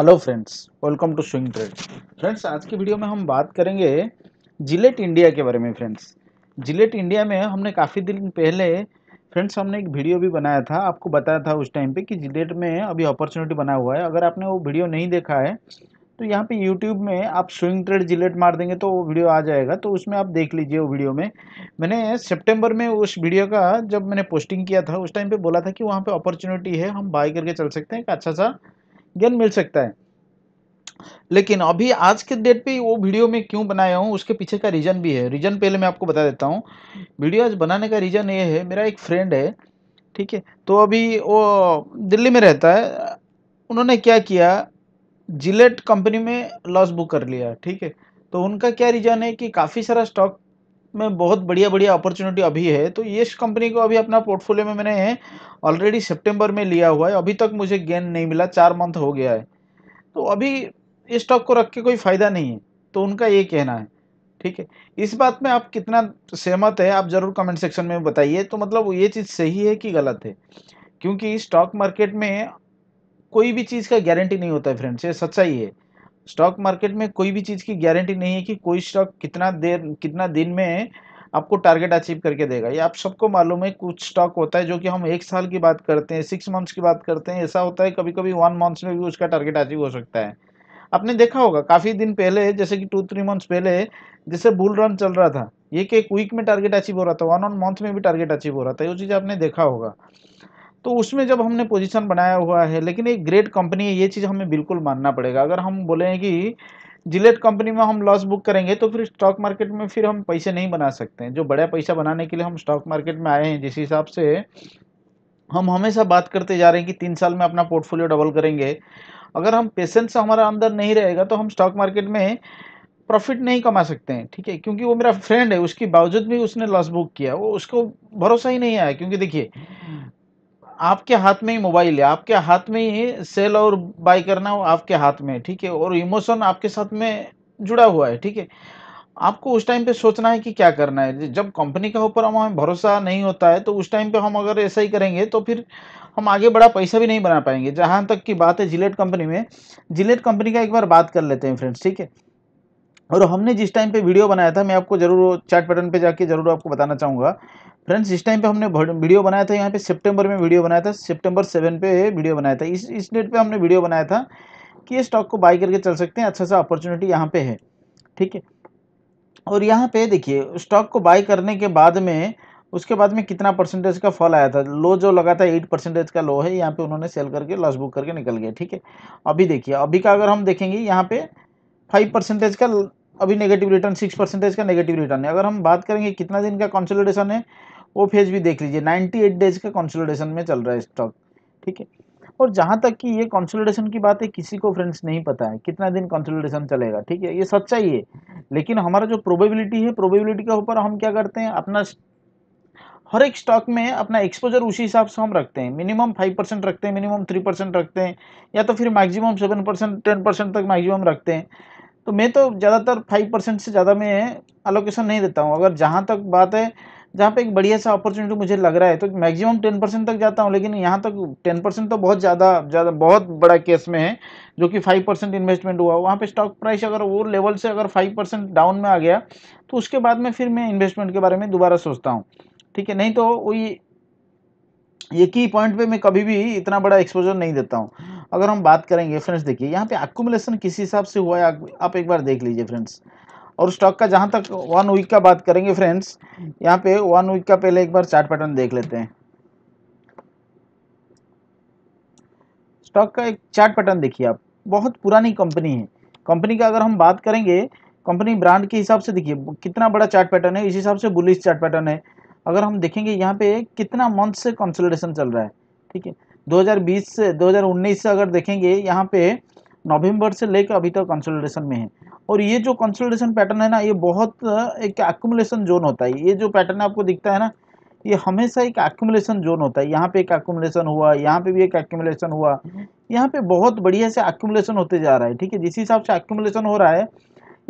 hello friends welcome to swing trade friends आज की video में हम बात करेंगे जिलेट इंडिया के बारे में फ्रेंड्स जिलेट इंडिया में हमने काफ़ी दिन पहले फ्रेंड्स हमने एक वीडियो भी बनाया था आपको बताया था उस टाइम पे कि जिलेट में अभी अपॉर्चुनिटी बना हुआ है अगर आपने वो वीडियो नहीं देखा है तो यहाँ पर यूट्यूब में आप स्विंग ट्रेड जिलेट मार देंगे तो वो वीडियो आ जाएगा तो उसमें आप देख लीजिए वो वीडियो में मैंने सेप्टेम्बर में उस वीडियो का जब मैंने पोस्टिंग किया था उस टाइम पर बोला था कि वहाँ पर अपॉर्चुनिटी है हम बाई करके चल सकते हैं एक अच्छा सा गेन मिल सकता है लेकिन अभी आज के डेट पे वो वीडियो में क्यों बनाया हूँ उसके पीछे का रीज़न भी है रीज़न पहले मैं आपको बता देता हूँ वीडियो आज बनाने का रीज़न ये है मेरा एक फ्रेंड है ठीक है तो अभी वो दिल्ली में रहता है उन्होंने क्या किया जिलेट कंपनी में लॉस बुक कर लिया ठीक है तो उनका क्या रीज़न है कि काफ़ी सारा स्टॉक में बहुत बढ़िया बढ़िया अपॉर्चुनिटी अभी है तो ये कंपनी को अभी अपना पोर्टफोलियो में मैंने ऑलरेडी सेप्टेम्बर में लिया हुआ है अभी तक मुझे गेन नहीं मिला चार मंथ हो गया है तो अभी इस स्टॉक को रख के कोई फ़ायदा नहीं है तो उनका ये कहना है ठीक है इस बात में आप कितना सहमत है आप ज़रूर कमेंट सेक्शन में बताइए तो मतलब ये चीज़ सही है कि गलत है क्योंकि स्टॉक मार्केट में कोई भी चीज़ का गारंटी नहीं होता है फ्रेंड्स ये सच्चाई है स्टॉक मार्केट में कोई भी चीज़ की गारंटी नहीं है कि कोई स्टॉक कितना देर कितना दिन में आपको टारगेट अचीव करके देगा ये आप सबको मालूम है कुछ स्टॉक होता है जो कि हम एक साल की बात करते हैं सिक्स मंथ्स की बात करते हैं ऐसा होता है कभी कभी वन मंथ्स में भी उसका टारगेट अचीव हो सकता है आपने देखा होगा काफ़ी दिन पहले जैसे कि टू थ्री मंथ्स पहले जैसे बुल रन चल रहा था ये कि एक वीक में टारगेट अचीव हो रहा था वन वन मंथ में भी टारगेट अचीव हो रहा था ये चीज़ आपने देखा होगा तो उसमें जब हमने पोजीशन बनाया हुआ है लेकिन एक ग्रेट कंपनी है ये चीज़ हमें बिल्कुल मानना पड़ेगा अगर हम बोले हैं कि जिलेट कंपनी में हम लॉस बुक करेंगे तो फिर स्टॉक मार्केट में फिर हम पैसे नहीं बना सकते हैं जो बड़ा पैसा बनाने के लिए हम स्टॉक मार्केट में आए हैं जिस हिसाब से हम हमेशा बात करते जा रहे हैं कि तीन साल में अपना पोर्टफोलियो डबल करेंगे अगर हम पेशेंस हमारा अंदर नहीं रहेगा तो हम स्टॉक मार्केट में प्रॉफिट नहीं कमा सकते हैं ठीक है क्योंकि वो मेरा फ्रेंड है उसके बावजूद भी उसने लॉस बुक किया वो उसको भरोसा ही नहीं आया क्योंकि देखिए आपके हाथ में ही मोबाइल है आपके हाथ में ही सेल और बाय करना आपके हाथ में है ठीक है और इमोशन आपके साथ में जुड़ा हुआ है ठीक है आपको उस टाइम पे सोचना है कि क्या करना है जब कंपनी के ऊपर हमें भरोसा नहीं होता है तो उस टाइम पे हम अगर ऐसा ही करेंगे तो फिर हम आगे बड़ा पैसा भी नहीं बना पाएंगे जहाँ तक की बात है जिलेट कंपनी में जिलेट कंपनी का एक बार बात कर लेते हैं फ्रेंड्स ठीक है और हमने जिस टाइम पे वीडियो बनाया था मैं आपको जरूर चैट पैटर्न पे जाके जरूर आपको बताना चाहूँगा फ्रेंड्स जिस टाइम पे हमने वीडियो बनाया था यहाँ पे सितंबर में वीडियो बनाया था सितंबर सेवन पे वीडियो बनाया था इस इस डेट पे हमने वीडियो बनाया था कि ये स्टॉक को बाई करके चल सकते हैं अच्छा सा अपॉर्चुनिटी यहाँ पे है ठीक है और यहाँ पे देखिए स्टॉक को बाई करने के बाद में उसके बाद में कितना परसेंटेज का फॉल आया था लो जो लगा था एट परसेंटेज का लो है यहाँ पे उन्होंने सेल करके लॉस बुक करके निकल गया ठीक है अभी देखिए अभी का अगर हम देखेंगे यहाँ पे फाइव परसेंटेज का अभी नेगेटिव रिटर्न सिक्स परसेंटेज का नेगेटिव रिटर्न है अगर हम बात करेंगे कितना दिन का कंसोलिडेशन है वो फेज भी देख लीजिए एट डेज का कंसोलिडेशन में चल रहा है स्टॉक ठीक है और जहाँ तक कि ये कंसोलिडेशन की बात है किसी को फ्रेंड्स नहीं पता है कितना दिन कंसोलिडेशन चलेगा ठीक है ये सच्चाई है लेकिन हमारा जो प्रोबेबिलिटी है प्रोबेबिलिटी के ऊपर हम क्या करते हैं अपना हर एक स्टॉक में अपना एक्सपोजर उसी हिसाब से हम रखते हैं मिनिमम फाइव परसेंट रखते हैं मिनिमम थ्री परसेंट रखते हैं या तो फिर maximum seven percent ten percent तक मैक्सिमम रखते हैं तो मैं तो ज़्यादातर फाइव परसेंट से ज़्यादा मैं अलोकेशन नहीं देता हूँ अगर जहाँ तक बात है जहाँ पे एक बढ़िया सा अपॉर्चुनिटी मुझे लग रहा है तो मैक्सिमम टेन परसेंट तक जाता हूँ लेकिन यहाँ तक टेन परसेंट तो बहुत ज़्यादा ज़्यादा बहुत बड़ा केस में है जो कि फाइव परसेंट इन्वेस्टमेंट हुआ वहाँ पे स्टॉक प्राइस अगर वो लेवल से अगर फाइव परसेंट डाउन में आ गया तो उसके बाद में फिर मैं इन्वेस्टमेंट के बारे में दोबारा सोचता हूँ ठीक है नहीं तो वही एक ही पॉइंट पर मैं कभी भी इतना बड़ा एक्सपोजर नहीं देता हूँ अगर हम बात करेंगे फ्रेंड्स देखिए यहाँ पे एकुमुलेशन किस हिसाब से हुआ है आप एक बार देख लीजिए फ्रेंड्स और स्टॉक का जहाँ तक वन वीक का बात करेंगे फ्रेंड्स यहाँ पे वन वीक का पहले एक बार चार्ट पैटर्न देख लेते हैं स्टॉक का एक चार्ट पैटर्न देखिए आप बहुत पुरानी कंपनी है कंपनी का अगर हम बात करेंगे कंपनी ब्रांड के हिसाब से देखिए कितना बड़ा चार्ट पैटर्न है इस हिसाब से बुलिश चार्ट पैटर्न है अगर हम देखेंगे यहाँ पे कितना मंथ से कंसल्टेशन चल रहा है ठीक है 2020 से 2019 से अगर देखेंगे यहाँ पे नवंबर से लेकर अभी तक कंसोलिडेशन में है और ये जो कंसोलिडेशन पैटर्न है ना ये बहुत एक एक्यूमुलेशन जोन होता है ये जो पैटर्न आपको दिखता है ना ये हमेशा एक एक्यूमुलेशन जोन होता है यहाँ पे एक एक्यूमुलेशन हुआ यहाँ पे भी एक एक्यूमुलेशन हुआ यहाँ पे बहुत बढ़िया से एक्यूमुलेशन होते जा रहा है ठीक है जिस हिसाब से एक्यूमुलेशन हो रहा है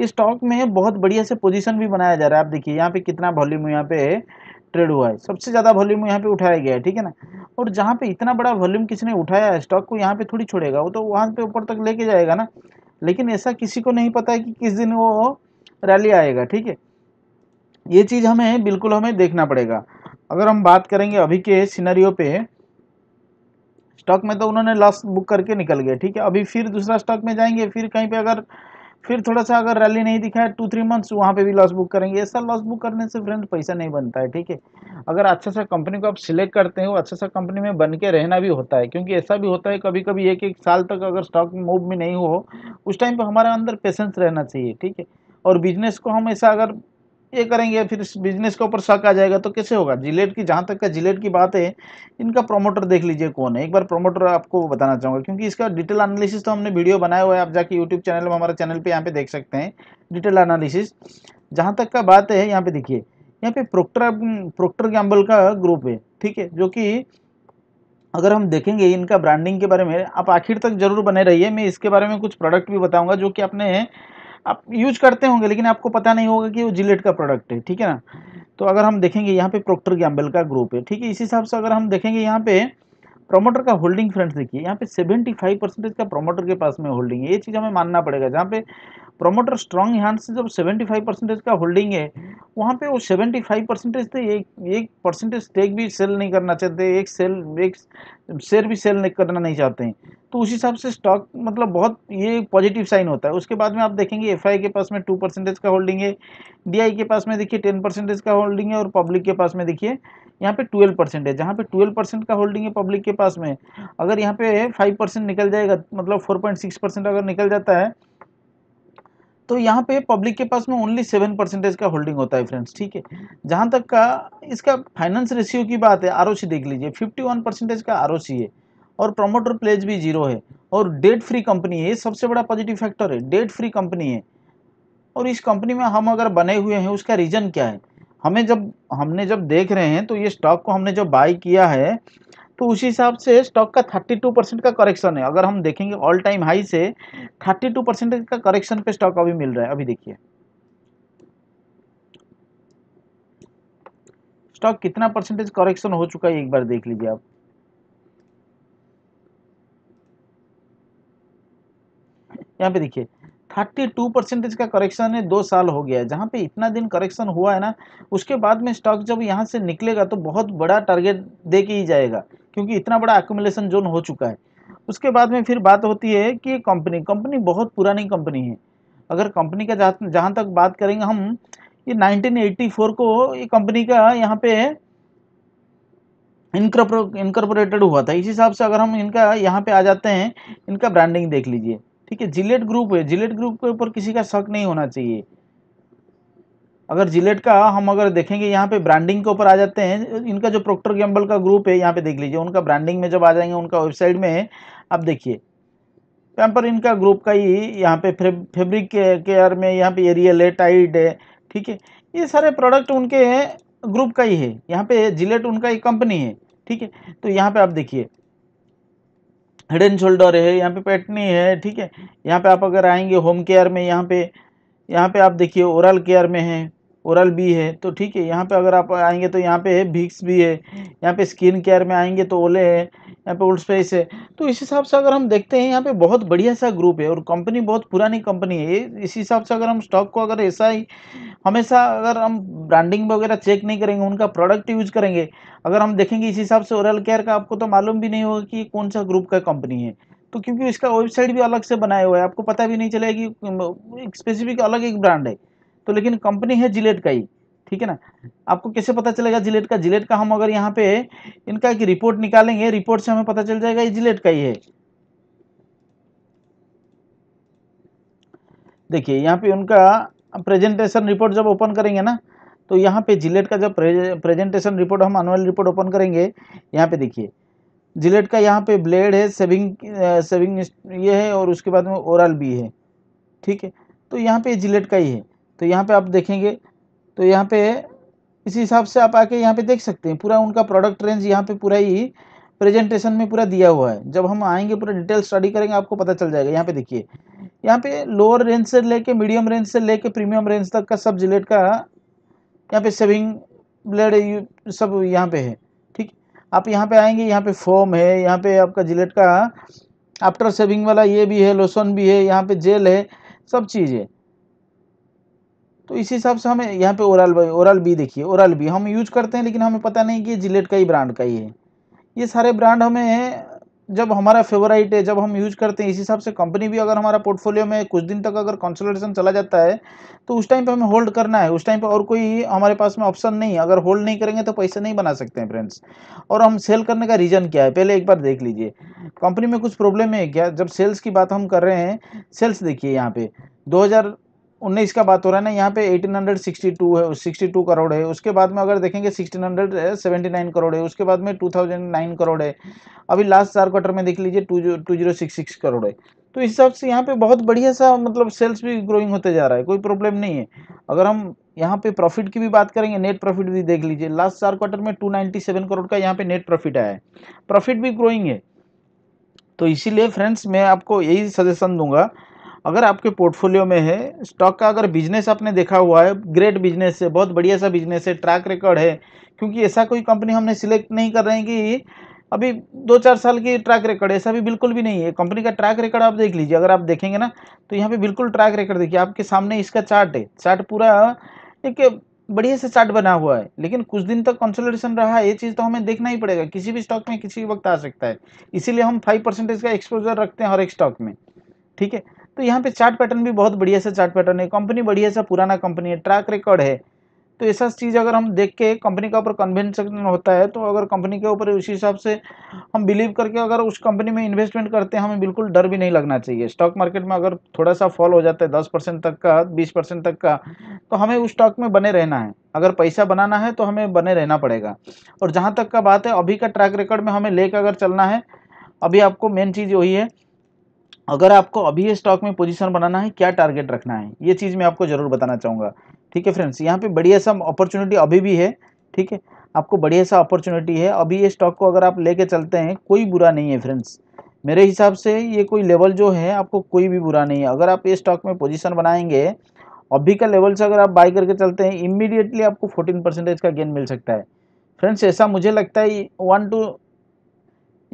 इस स्टॉक में बहुत बढ़िया से पोजीशन भी बनाया जा रहा है आप देखिए यहाँ पे कितना वॉल्यूम यहाँ पे ट्रेड हुआ है सबसे ज़्यादा वॉल्यूम यहाँ पे उठाया गया है ठीक है ना और जहाँ पे इतना बड़ा वॉल्यूम किसी ने उठाया है स्टॉक को यहाँ पे थोड़ी छोड़ेगा वो तो वहाँ पे ऊपर तक लेके जाएगा ना लेकिन ऐसा किसी को नहीं पता है कि किस दिन वो रैली आएगा ठीक है ये चीज़ हमें बिल्कुल हमें देखना पड़ेगा अगर हम बात करेंगे अभी के सीनरियो पे स्टॉक में तो उन्होंने लॉस बुक करके निकल गए ठीक है अभी फिर दूसरा स्टॉक में जाएंगे फिर कहीं पे अगर फिर थोड़ा सा अगर रैली नहीं दिखा है टू थ्री मंथ्स वहाँ पे भी लॉस बुक करेंगे ऐसा लॉस बुक करने से फ्रेंड पैसा नहीं बनता है ठीक है अगर अच्छा सा कंपनी को आप सिलेक्ट करते हो अच्छा सा कंपनी में बन के रहना भी होता है क्योंकि ऐसा भी होता है कभी कभी एक एक साल तक अगर स्टॉक मूव में नहीं हो उस टाइम पर हमारे अंदर पेशेंस रहना चाहिए ठीक है और बिजनेस को हम ऐसा अगर ये करेंगे फिर इस बिजनेस के ऊपर शक आ जाएगा तो कैसे होगा जिलेट की जहाँ तक का जिलेट की बात है इनका प्रोमोटर देख लीजिए कौन है एक बार प्रोमोटर आपको बताना चाहूँगा क्योंकि इसका डिटेल एनालिसिस तो हमने वीडियो बनाया हुआ है आप जाके यूट्यूब चैनल में हमारे चैनल पर यहाँ पे देख सकते हैं डिटेल एनालिसिस जहाँ तक का बात है यहाँ पे देखिए यहाँ पे प्रोक्टर प्रोक्टर गैम्बल का ग्रुप है ठीक है जो कि अगर हम देखेंगे इनका ब्रांडिंग के बारे में आप आखिर तक जरूर बने रहिए मैं इसके बारे में कुछ प्रोडक्ट भी बताऊंगा जो कि आपने आप यूज करते होंगे लेकिन आपको पता नहीं होगा कि वो जिलेट का प्रोडक्ट है ठीक है ना तो अगर हम देखेंगे यहाँ पे प्रोक्टर गैम्बल का ग्रुप है ठीक है इसी हिसाब से अगर हम देखेंगे यहाँ पे प्रोमोटर का होल्डिंग फ्रेंड्स देखिए यहाँ पे 75 परसेंटेज का प्रोमोटर के पास में होल्डिंग है ये चीज़ हमें मानना पड़ेगा जहाँ पे प्रोमोटर स्ट्रॉन्ग हैंड से जब 75 परसेंटेज का होल्डिंग है वहाँ पे वो 75 परसेंटेज थे एक एक परसेंटेज स्टेक भी सेल नहीं करना चाहते एक सेल एक शेयर भी सेल करना नहीं चाहते हैं तो उस हिसाब से स्टॉक मतलब बहुत ये पॉजिटिव साइन होता है उसके बाद में आप देखेंगे एफ के पास में टू परसेंटेज का होल्डिंग है डी के पास में देखिए टेन परसेंटेज का होल्डिंग है और पब्लिक के पास में देखिए यहाँ पे ट्वेल्व परसेंट है जहाँ पे ट्वेल्व परसेंट का होल्डिंग है पब्लिक के पास में अगर यहाँ पे फाइव परसेंट निकल जाएगा मतलब फोर पॉइंट सिक्स परसेंट अगर निकल जाता है तो यहाँ पे पब्लिक के पास में ओनली सेवन परसेंटेज का होल्डिंग होता है फ्रेंड्स ठीक है जहाँ तक का इसका फाइनेंस रेशियो की बात है आर देख लीजिए फिफ्टी वन परसेंटेज का आर है और प्रमोटर प्लेज भी जीरो है और डेट फ्री कंपनी है सबसे बड़ा पॉजिटिव फैक्टर है डेट फ्री कंपनी है और इस कंपनी में हम अगर बने हुए हैं उसका रीज़न क्या है हमें जब हमने जब देख रहे हैं तो ये स्टॉक को हमने जब बाई किया है तो उसी हिसाब से स्टॉक का 32 परसेंट का करेक्शन है अगर हम देखेंगे ऑल टाइम हाई से 32 परसेंट का करेक्शन पे स्टॉक अभी मिल रहा है अभी देखिए स्टॉक कितना परसेंटेज करेक्शन हो चुका है एक बार देख लीजिए आप यहाँ पे देखिए थर्टी टू परसेंटेज का करेक्शन है दो साल हो गया है जहाँ पे इतना दिन करेक्शन हुआ है ना उसके बाद में स्टॉक जब यहाँ से निकलेगा तो बहुत बड़ा टारगेट दे के ही जाएगा क्योंकि इतना बड़ा एकुमुलेशन जोन हो चुका है उसके बाद में फिर बात होती है कि कंपनी कंपनी बहुत पुरानी कंपनी है अगर कंपनी का जहाँ जहाँ तक बात करेंगे हम ये 1984 को ये कंपनी का यहाँ पे इनकॉर्पोरेटेड हुआ था इस हिसाब से अगर हम इनका यहाँ पे आ जाते हैं इनका ब्रांडिंग देख लीजिए ठीक है जिलेट ग्रुप है जिलेट ग्रुप के ऊपर किसी का शक नहीं होना चाहिए अगर जिलेट का हम अगर देखेंगे यहाँ पे ब्रांडिंग के ऊपर आ जाते हैं इनका जो प्रोक्टर गैम्बल का ग्रुप है यहाँ पे देख लीजिए उनका ब्रांडिंग में जब आ जाएंगे उनका वेबसाइट में आप देखिए यहाँ पर इनका ग्रुप का ही यहाँ पे फेब्रिक केयर में यहाँ पे एरियल है टाइड है ठीक है ये सारे प्रोडक्ट उनके ग्रुप का ही है यहाँ पे जिलेट उनका ही कंपनी है ठीक है तो यहाँ पे आप देखिए हेड एंड शोल्डर है यहाँ पे पेटनी है ठीक है यहाँ पे आप अगर आएंगे होम केयर में यहाँ पे यहाँ पे आप देखिए ओरल केयर में है ओरल बी है तो ठीक है यहाँ पे अगर आप आएंगे तो यहाँ पे है भिक्स भी है यहाँ पे स्किन केयर में आएंगे तो ओले है यहाँ पे ओल्ड स्पेस है तो इस हिसाब से अगर हम देखते हैं यहाँ पे बहुत बढ़िया सा ग्रुप है और कंपनी बहुत पुरानी कंपनी है इस हिसाब से अगर हम स्टॉक को अगर ऐसा ही हमेशा अगर हम ब्रांडिंग वगैरह चेक नहीं करेंगे उनका प्रोडक्ट यूज करेंगे अगर हम देखेंगे इस हिसाब से ओरल केयर का आपको तो मालूम भी नहीं होगा कि कौन सा ग्रुप का कंपनी है तो क्योंकि इसका वेबसाइट भी अलग से बनाया हुआ है आपको पता भी नहीं चलेगा कि स्पेसिफिक अलग एक ब्रांड है तो लेकिन कंपनी है जिलेट का ही ठीक है ना आपको कैसे पता चलेगा जिलेट का जिलेट का हम अगर यहाँ पे इनका एक रिपोर्ट निकालेंगे रिपोर्ट से हमें पता चल जाएगा ये जिलेट का ही है देखिए यहाँ पे उनका प्रेजेंटेशन रिपोर्ट जब ओपन करेंगे ना तो यहाँ पे जिलेट का जब प्रेजेंटेशन रिपोर्ट हम अनुअल रिपोर्ट ओपन करेंगे यहाँ पे देखिए जिलेट का यहाँ पे ब्लेड है सेविंग सेविंग ये है और उसके बाद में ओरल भी है ठीक है तो यहाँ पे जिलेट का ही है तो यहाँ पे आप देखेंगे तो यहाँ पे इसी हिसाब से आप आके यहाँ पे देख सकते हैं पूरा उनका प्रोडक्ट रेंज यहाँ पे पूरा ही प्रेजेंटेशन में पूरा दिया हुआ है जब हम आएंगे पूरा डिटेल स्टडी करेंगे आपको पता चल जाएगा यहाँ पे देखिए यहाँ पे लोअर रेंज से लेके मीडियम रेंज से लेके प्रीमियम रेंज तक का सब जिलेट का यहाँ पे सेविंग ब्लेड सब यहाँ पे है ठीक आप यहाँ पे आएंगे यहाँ पे फोम है यहाँ पे आपका जिलेट का आफ्टर सेविंग वाला ये भी है लोशन भी है यहाँ पे जेल है सब चीज़ है तो इस हिसाब से हमें यहाँ पे ओरल बी ओरल बी देखिए ओरल बी हम यूज करते हैं लेकिन हमें पता नहीं कि जिलेट का ही ब्रांड का ही है ये सारे ब्रांड हमें हैं जब हमारा फेवराइट है जब हम यूज करते हैं इस हिसाब से कंपनी भी अगर हमारा पोर्टफोलियो में कुछ दिन तक अगर कंसल्टेशन चला जाता है तो उस टाइम पे हमें होल्ड करना है उस टाइम पे और कोई हमारे पास में ऑप्शन नहीं है अगर होल्ड नहीं करेंगे तो पैसे नहीं बना सकते हैं फ्रेंड्स और हम सेल करने का रीज़न क्या है पहले एक बार देख लीजिए कंपनी में कुछ प्रॉब्लम है क्या जब सेल्स की बात हम कर रहे हैं सेल्स देखिए यहाँ पे दो उन्नीस का बात हो रहा है ना यहाँ पे 1862 है 62 करोड़ है उसके बाद में अगर देखेंगे 1679 करोड़ है उसके बाद में 2009 करोड़ है अभी लास्ट चार क्वार्टर में देख लीजिए two two zero six six crore है तो इस हिसाब से यहाँ पे बहुत बढ़िया सा मतलब सेल्स भी ग्रोइंग होते जा रहा है कोई प्रॉब्लम नहीं है अगर हम यहाँ पे प्रॉफिट की भी बात करेंगे नेट प्रॉफिट भी देख लीजिए लास्ट चार क्वार्टर में सेवन करोड़ का यहाँ पे नेट प्रॉफिट आया है प्रॉफिट भी ग्रोइंग है तो इसीलिए फ्रेंड्स मैं आपको यही सजेशन दूंगा अगर आपके पोर्टफोलियो में है स्टॉक का अगर बिजनेस आपने देखा हुआ है ग्रेट बिजनेस है बहुत बढ़िया सा बिजनेस है ट्रैक रिकॉर्ड है क्योंकि ऐसा कोई कंपनी हमने सिलेक्ट नहीं कर रहे हैं कि अभी दो चार साल की ट्रैक रिकॉर्ड ऐसा भी बिल्कुल भी नहीं है कंपनी का ट्रैक रिकॉर्ड आप देख लीजिए अगर आप देखेंगे ना तो यहाँ पे बिल्कुल ट्रैक रिकॉर्ड देखिए आपके सामने इसका चार्ट है चार्ट पूरा एक बढ़िया से चार्ट बना हुआ है लेकिन कुछ दिन तक कंसोलिडेशन रहा है ये चीज़ तो हमें देखना ही पड़ेगा किसी भी स्टॉक में किसी भी वक्त आ सकता है इसीलिए हम फाइव परसेंटेज का एक्सपोजर रखते हैं हर एक स्टॉक में ठीक है तो यहाँ पे चार्ट पैटर्न भी बहुत बढ़िया सा चार्ट पैटर्न है कंपनी बढ़िया सा पुराना कंपनी है ट्रैक रिकॉर्ड है तो ऐसा चीज़ अगर हम देख के कंपनी के ऊपर कन्वेंशन होता है तो अगर कंपनी के ऊपर उसी हिसाब से हम बिलीव करके अगर उस कंपनी में इन्वेस्टमेंट करते हैं हमें बिल्कुल डर भी नहीं लगना चाहिए स्टॉक मार्केट में अगर थोड़ा सा फॉल हो जाता है दस परसेंट तक का बीस परसेंट तक का तो हमें उस स्टॉक में बने रहना है अगर पैसा बनाना है तो हमें बने रहना पड़ेगा और जहाँ तक का बात है अभी का ट्रैक रिकॉर्ड में हमें लेकर अगर चलना है अभी आपको मेन चीज़ वही है अगर आपको अभी स्टॉक में पोजीशन बनाना है क्या टारगेट रखना है ये चीज़ मैं आपको ज़रूर बताना चाहूँगा ठीक है फ्रेंड्स यहाँ पे बढ़िया सा अपॉर्चुनिटी अभी भी है ठीक है आपको बढ़िया सा अपॉर्चुनिटी है अभी ये स्टॉक को अगर आप लेके चलते हैं कोई बुरा नहीं है फ्रेंड्स मेरे हिसाब से ये कोई लेवल जो है आपको कोई भी बुरा नहीं है अगर आप ये स्टॉक में पोजिशन बनाएंगे अभी का लेवल से अगर आप बाई करके चलते हैं इमिडिएटली आपको फोर्टीन परसेंटेज का गेन मिल सकता है फ्रेंड्स ऐसा मुझे लगता है वन टू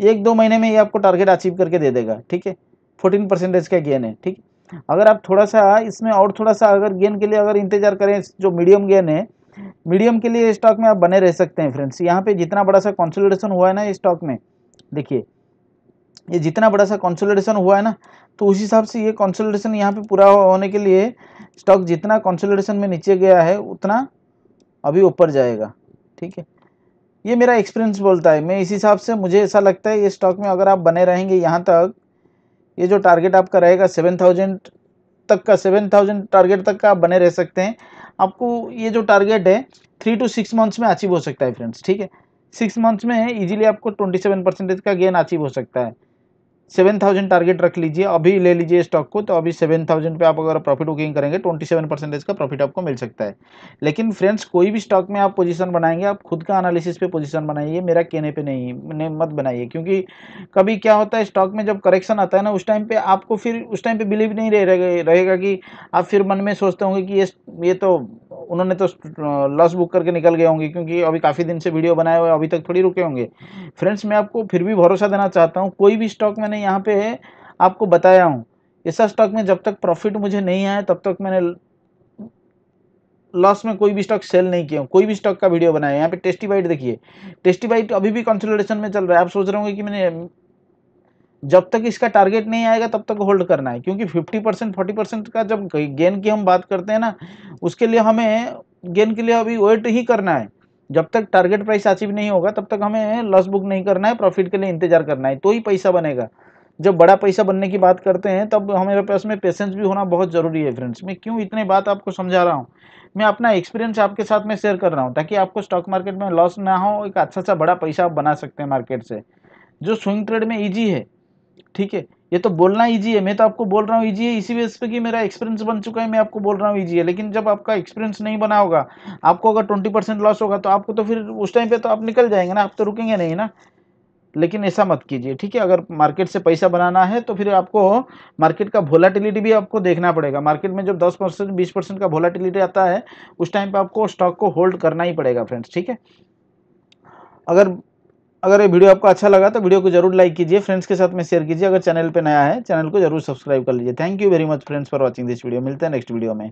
एक दो महीने में ये आपको टारगेट अचीव करके दे देगा ठीक है फोर्टीन परसेंटेज का गेन है ठीक अगर आप थोड़ा सा इसमें और थोड़ा सा अगर गेन के लिए अगर इंतजार करें जो मीडियम गेन है मीडियम के लिए स्टॉक में आप बने रह सकते हैं फ्रेंड्स यहाँ पे जितना बड़ा सा कॉन्सोलिडेशन हुआ है ना स्टॉक में देखिए ये जितना बड़ा सा कॉन्सोलिडेशन हुआ है ना तो उस हिसाब से ये कॉन्सोलिडेशन यहाँ पे पूरा होने के लिए स्टॉक जितना कॉन्सोलिडेशन में नीचे गया है उतना अभी ऊपर जाएगा ठीक है ये मेरा एक्सपीरियंस बोलता है मैं इस हिसाब से मुझे ऐसा लगता है ये स्टॉक में अगर आप बने रहेंगे यहाँ तक ये जो टारगेट आपका रहेगा सेवन थाउजेंड तक का सेवन थाउजेंड टारगेट तक का आप बने रह सकते हैं आपको ये जो टारगेट है थ्री टू सिक्स मंथ्स में अचीव हो सकता है फ्रेंड्स ठीक है सिक्स मंथ्स में इजीली आपको ट्वेंटी सेवन परसेंटेज का गेन अचीव हो सकता है सेवन थाउजेंड टारगेट रख लीजिए अभी ले लीजिए स्टॉक को तो अभी सेवन थाउजेंड पर आप अगर प्रॉफिट बुकिंग करेंगे ट्वेंटी सेवन परसेंटेज का प्रॉफिट आपको मिल सकता है लेकिन फ्रेंड्स कोई भी स्टॉक में आप पोजीशन बनाएंगे आप खुद का एनालिसिस पे पोजीशन बनाइए मेरा कहने पे नहीं मत बनाइए क्योंकि कभी क्या होता है स्टॉक में जब करेक्शन आता है ना उस टाइम पर आपको फिर उस टाइम पर बिलीव नहीं रहेगा रहे कि आप फिर मन में सोचते होंगे कि ये ये तो उन्होंने तो लॉस बुक करके निकल गए होंगे क्योंकि अभी काफ़ी दिन से वीडियो बनाए हुए अभी तक थोड़ी रुके होंगे फ्रेंड्स मैं आपको फिर भी भरोसा देना चाहता हूँ कोई भी स्टॉक मैंने यहाँ पे है आपको बताया हूँ ऐसा स्टॉक में जब तक प्रॉफिट मुझे नहीं आया तब तक मैंने लॉस में कोई भी स्टॉक सेल नहीं किया कोई भी स्टॉक का वीडियो बनाया यहाँ पे टेस्टी बाइट देखिए टेस्टी बाइट तो अभी भी कंसल्टेशन में चल रहा है आप सोच रहे होंगे कि मैंने जब तक इसका टारगेट नहीं आएगा तब तक होल्ड करना है क्योंकि 50 परसेंट फोर्टी परसेंट का जब गेन की हम बात करते हैं ना उसके लिए हमें गेन के लिए अभी वेट ही करना है जब तक टारगेट प्राइस अचीव नहीं होगा तब तक हमें लॉस बुक नहीं करना है प्रॉफिट के लिए इंतजार करना है तो ही पैसा बनेगा जब बड़ा पैसा बनने की बात करते हैं तब हमारे पास में पेशेंस भी होना बहुत ज़रूरी है फ्रेंड्स मैं क्यों इतने बात आपको समझा रहा हूँ मैं अपना एक्सपीरियंस आपके साथ में शेयर कर रहा हूँ ताकि आपको स्टॉक मार्केट में लॉस ना हो एक अच्छा सा बड़ा पैसा आप बना सकते हैं मार्केट से जो स्विंग ट्रेड में ईजी है ठीक है ये तो बोलना ईजी है मैं तो आपको बोल रहा हूँ ईजी है इसी वजह पे कि मेरा एक्सपीरियंस बन चुका है मैं आपको बोल रहा हूँ ईजी है लेकिन जब आपका एक्सपीरियंस नहीं बना होगा आपको अगर ट्वेंटी परसेंट लॉस होगा तो आपको तो फिर उस टाइम पे तो आप निकल जाएंगे ना आप तो रुकेंगे नहीं ना लेकिन ऐसा मत कीजिए ठीक है अगर मार्केट से पैसा बनाना है तो फिर आपको मार्केट का वोलाटिलिटी भी आपको देखना पड़ेगा मार्केट में जब दस परसेंट बीस परसेंट का वोलाटिलिटी आता है उस टाइम पर आपको स्टॉक को होल्ड करना ही पड़ेगा फ्रेंड्स ठीक है अगर अगर ये वीडियो आपको अच्छा लगा तो वीडियो को जरूर लाइक कीजिए फ्रेंड्स के साथ में शेयर कीजिए अगर चैनल पर नया है चैनल को जरूर सब्सक्राइब कर लीजिए thank you very much friends for watching this video मिलते हैं नेक्स्ट वीडियो में